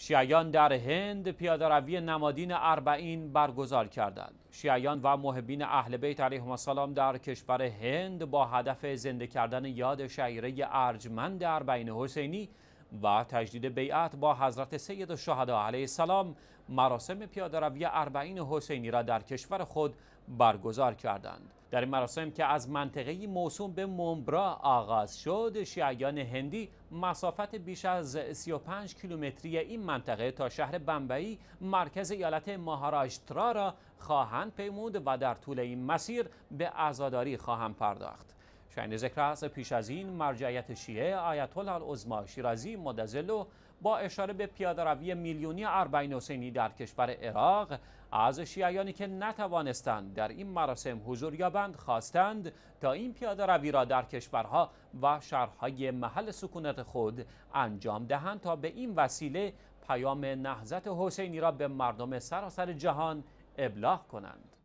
شیعیان در هند پیاده روی نمادین اربعین برگزار کردند. شیعیان و محبین اهل بیت علیهم السلام در کشور هند با هدف زنده کردن یاد شعیره ارجمند اربعین حسینی و تجدید بیعت با حضرت سید الشهدا علیه السلام مراسم پیاده روی اربعین حسینی را در کشور خود برگزار کردند در این مراسم که از منطقه موسوم به ممبرا آغاز شد شیعیان هندی مسافت بیش از 35 کیلومتری این منطقه تا شهر بمبئی مرکز ایالت ماهاراشترا را خواهند پیمود و در طول این مسیر به عزاداری خواهند پرداخت شعن ذکر است پیش از این مرجعیت شیعه آیت الله العظما شیرازی مدزلو با اشاره به پیاده روی میلیونی اربعین حسینی در کشور عراق از شیعیانی که نتوانستند در این مراسم حضور یابند خواستند تا این پیاده روی را در کشورها و شهرهای محل سکونت خود انجام دهند تا به این وسیله پیام نهضت حسینی را به مردم سراسر جهان ابلاغ کنند